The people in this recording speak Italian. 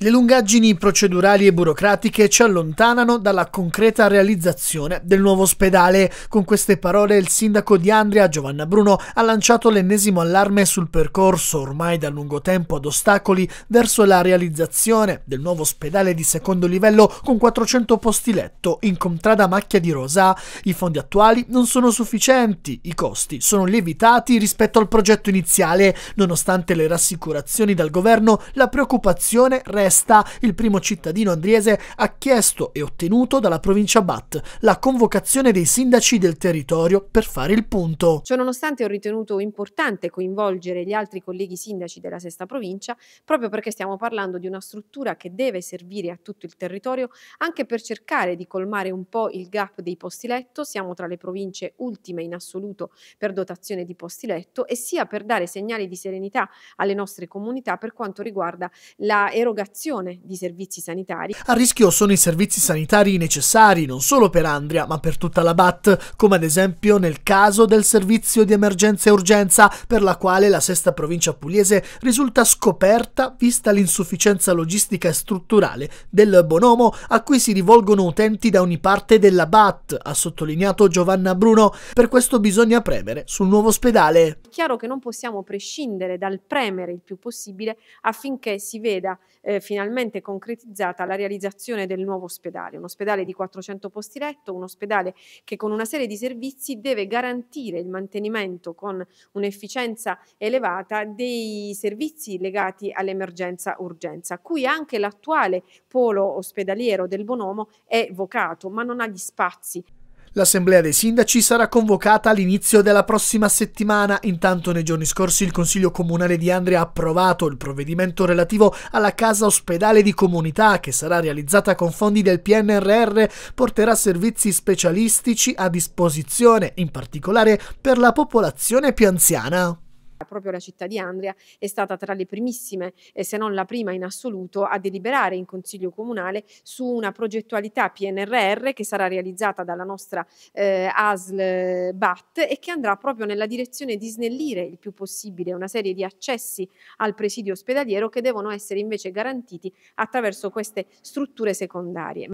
Le lungaggini procedurali e burocratiche ci allontanano dalla concreta realizzazione del nuovo ospedale. Con queste parole il sindaco di Andria, Giovanna Bruno, ha lanciato l'ennesimo allarme sul percorso, ormai da lungo tempo ad ostacoli, verso la realizzazione del nuovo ospedale di secondo livello con 400 posti letto in contrada macchia di Rosà. I fondi attuali non sono sufficienti, i costi sono lievitati rispetto al progetto iniziale. Nonostante le rassicurazioni dal governo, la preoccupazione resta Testa, il primo cittadino andriese, ha chiesto e ottenuto dalla provincia Bat la convocazione dei sindaci del territorio per fare il punto. Ciononostante ho ritenuto importante coinvolgere gli altri colleghi sindaci della sesta provincia, proprio perché stiamo parlando di una struttura che deve servire a tutto il territorio anche per cercare di colmare un po' il gap dei posti letto, siamo tra le province ultime in assoluto per dotazione di posti letto e sia per dare segnali di serenità alle nostre comunità per quanto riguarda la erogazione l'erogazione di servizi sanitari. A rischio sono i servizi sanitari necessari non solo per Andria ma per tutta la BAT, come ad esempio nel caso del servizio di emergenza e urgenza per la quale la sesta provincia pugliese risulta scoperta vista l'insufficienza logistica e strutturale del bonomo a cui si rivolgono utenti da ogni parte della BAT, ha sottolineato Giovanna Bruno. Per questo bisogna premere sul nuovo ospedale chiaro che non possiamo prescindere dal premere il più possibile affinché si veda eh, finalmente concretizzata la realizzazione del nuovo ospedale, un ospedale di 400 posti letto, un ospedale che con una serie di servizi deve garantire il mantenimento con un'efficienza elevata dei servizi legati all'emergenza-urgenza, cui anche l'attuale polo ospedaliero del Bonomo è vocato, ma non ha gli spazi L'assemblea dei sindaci sarà convocata all'inizio della prossima settimana. Intanto nei giorni scorsi il Consiglio Comunale di Andria ha approvato il provvedimento relativo alla casa ospedale di comunità che sarà realizzata con fondi del PNRR, porterà servizi specialistici a disposizione, in particolare per la popolazione più anziana. Proprio la città di Andria è stata tra le primissime, eh, se non la prima in assoluto, a deliberare in Consiglio Comunale su una progettualità PNRR che sarà realizzata dalla nostra eh, ASL eh, BAT e che andrà proprio nella direzione di snellire il più possibile una serie di accessi al presidio ospedaliero che devono essere invece garantiti attraverso queste strutture secondarie.